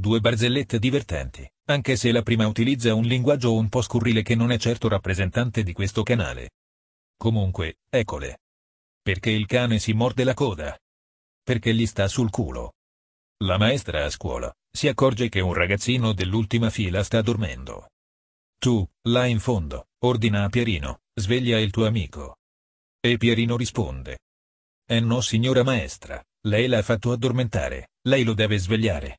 Due barzellette divertenti, anche se la prima utilizza un linguaggio un po' scurrile che non è certo rappresentante di questo canale. Comunque, eccole. Perché il cane si morde la coda? Perché gli sta sul culo. La maestra a scuola, si accorge che un ragazzino dell'ultima fila sta dormendo. Tu, là in fondo, ordina a Pierino, sveglia il tuo amico. E Pierino risponde. Eh no signora maestra, lei l'ha fatto addormentare, lei lo deve svegliare.